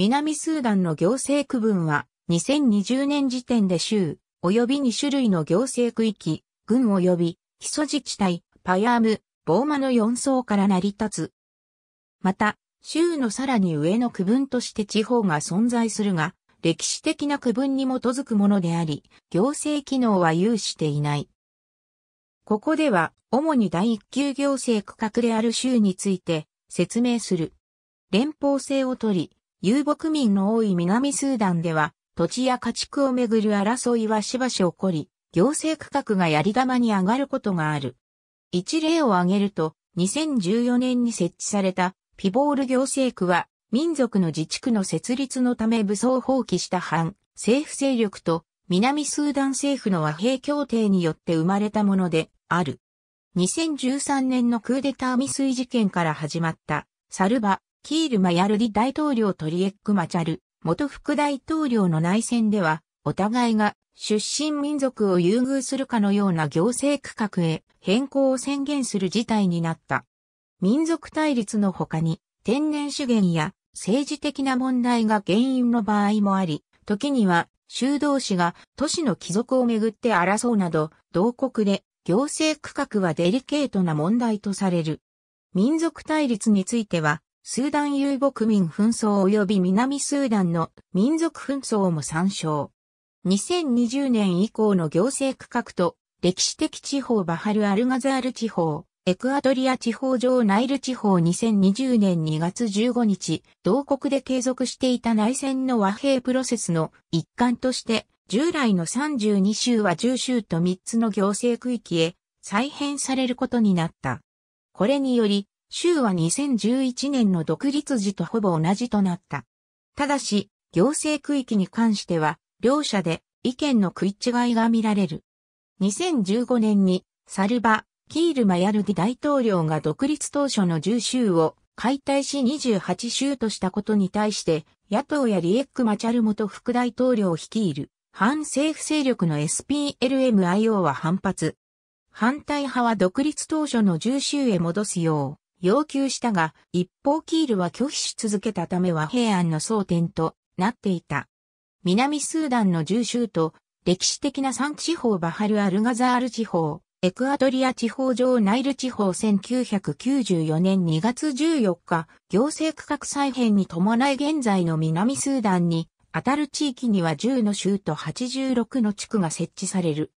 南スーダンの行政区分は、2020年時点で州、及び2種類の行政区域、軍及び、基礎自治体、パヤーム、ボーマの4層から成り立つ。また、州のさらに上の区分として地方が存在するが、歴史的な区分に基づくものであり、行政機能は有していない。ここでは、主に第一級行政区画である州について説明する。連邦制を取り、遊牧民の多い南スーダンでは、土地や家畜をめぐる争いはしばし起こり、行政区画がやり玉に上がることがある。一例を挙げると、2014年に設置されたピボール行政区は、民族の自治区の設立のため武装放棄した反政府勢力と南スーダン政府の和平協定によって生まれたものである。2013年のクーデター未遂事件から始まったサルバキール・マヤルディ大統領トリエック・マチャル、元副大統領の内戦では、お互いが出身民族を優遇するかのような行政区画へ変更を宣言する事態になった。民族対立の他に天然資源や政治的な問題が原因の場合もあり、時には修道士が都市の貴族をめぐって争うなど、同国で行政区画はデリケートな問題とされる。民族対立については、スーダン遊牧民紛争及び南スーダンの民族紛争も参照。2020年以降の行政区画と歴史的地方バハルアルガザール地方、エクアトリア地方上ナイル地方2020年2月15日、同国で継続していた内戦の和平プロセスの一環として、従来の32州は10州と3つの行政区域へ再編されることになった。これにより、州は2011年の独立時とほぼ同じとなった。ただし、行政区域に関しては、両者で意見の食い違いが見られる。2015年に、サルバ、キール・マヤルディ大統領が独立当初の10州を解体し28州としたことに対して、野党やリエック・マチャル元副大統領を率いる反政府勢力の SPLMIO は反発。反対派は独立当初の10州へ戻すよう要求したが、一方キールは拒否し続けたため和平案の争点となっていた。南スーダンの重州と歴史的な産地方バハル・アルガザール地方、エクアトリア地方上ナイル地方1994年2月14日、行政区画再編に伴い現在の南スーダンに、当たる地域には10の州と86の地区が設置される。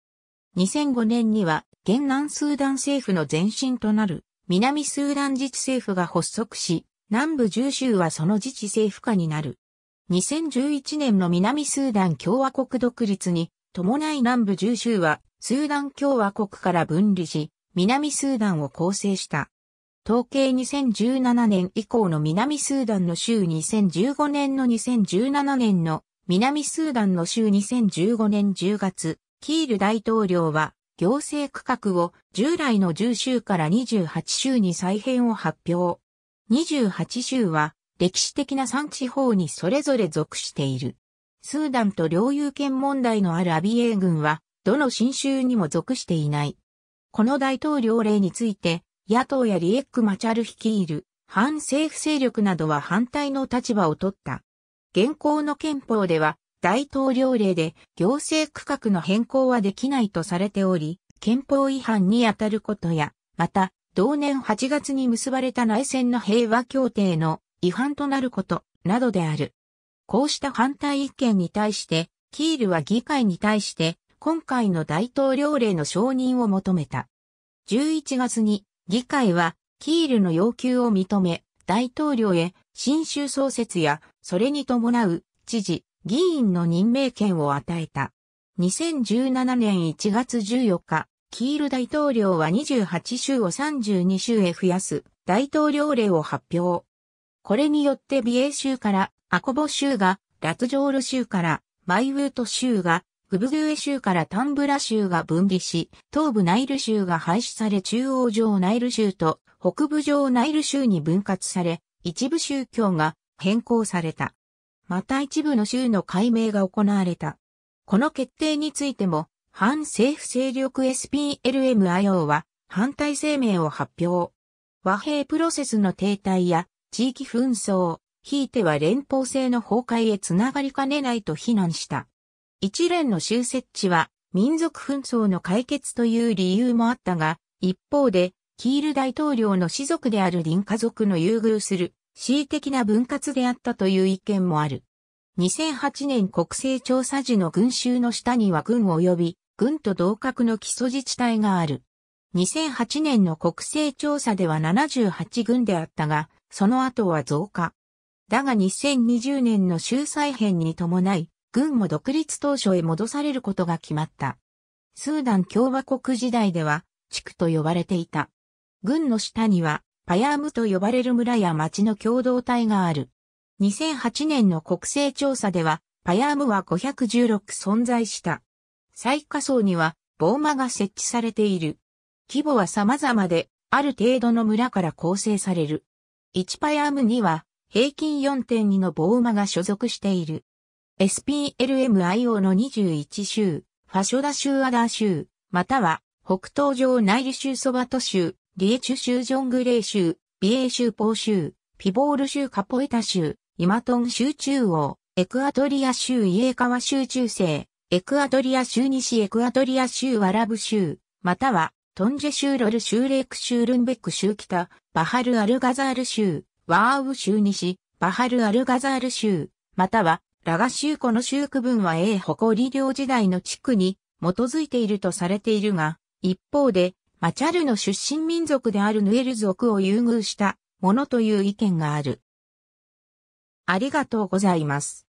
2005年には、現南スーダン政府の前身となる南スーダン自治政府が発足し、南部10州はその自治政府下になる。2011年の南スーダン共和国独立に伴い南部10州はスーダン共和国から分離し、南スーダンを構成した。統計2017年以降の南スーダンの州2015年の2017年の南スーダンの州2015年10月、キール大統領は行政区画を従来の10州から28州に再編を発表。28州は歴史的な3地方にそれぞれ属している。スーダンと領有権問題のあるアビエー軍は、どの新州にも属していない。この大統領令について、野党やリエック・マチャル率いる反政府勢力などは反対の立場を取った。現行の憲法では大統領令で行政区画の変更はできないとされており、憲法違反にあたることや、また、同年8月に結ばれた内戦の平和協定の違反となること、などである。こうした反対意見に対して、キールは議会に対して、今回の大統領令の承認を求めた。11月に、議会は、キールの要求を認め、大統領へ、新州創設や、それに伴う、知事、議員の任命権を与えた。2017年1月14日、キール大統領は28州を32州へ増やす大統領令を発表。これによって美瑛州からアコボ州がラツジョール州からマイウート州がグブグエ州からタンブラ州が分離し、東部ナイル州が廃止され中央上ナイル州と北部上ナイル州に分割され、一部宗教が変更された。また一部の州の解明が行われた。この決定についても、反政府勢力 SPLMIO は反対声明を発表。和平プロセスの停滞や地域紛争、ひいては連邦制の崩壊へつながりかねないと非難した。一連の州設置は民族紛争の解決という理由もあったが、一方で、キール大統領の士族である林家族の優遇する恣意的な分割であったという意見もある。2008年国勢調査時の群衆の下には軍及び軍と同格の基礎自治体がある。2008年の国勢調査では78軍であったが、その後は増加。だが2020年の州再編に伴い、軍も独立当初へ戻されることが決まった。スーダン共和国時代では、地区と呼ばれていた。軍の下には、パヤームと呼ばれる村や町の共同体がある。2008年の国勢調査では、パヤームは516存在した。最下層には、ボーマが設置されている。規模は様々で、ある程度の村から構成される。1パヤームには、平均4.2のボーマが所属している。SPLMIO の21州、ファショダ州アダー州、または北東上ナイ州ソバト州、リエチュ州ジョングレー州、ビエー州ポー州、ピボール州カポエタ州、イマトン州中央、エクアトリア州イエーカワ州中西、エクアトリア州西エクアトリア州アラブ州、または、トンジェ州ロル州レーク州ルンベック州北、バハルアルガザール州、ワーウ州西、バハルアルガザール州、または、ラガ州この州区分は A 誇り領時代の地区に基づいているとされているが、一方で、マチャルの出身民族であるヌエル族を優遇したものという意見がある。ありがとうございます。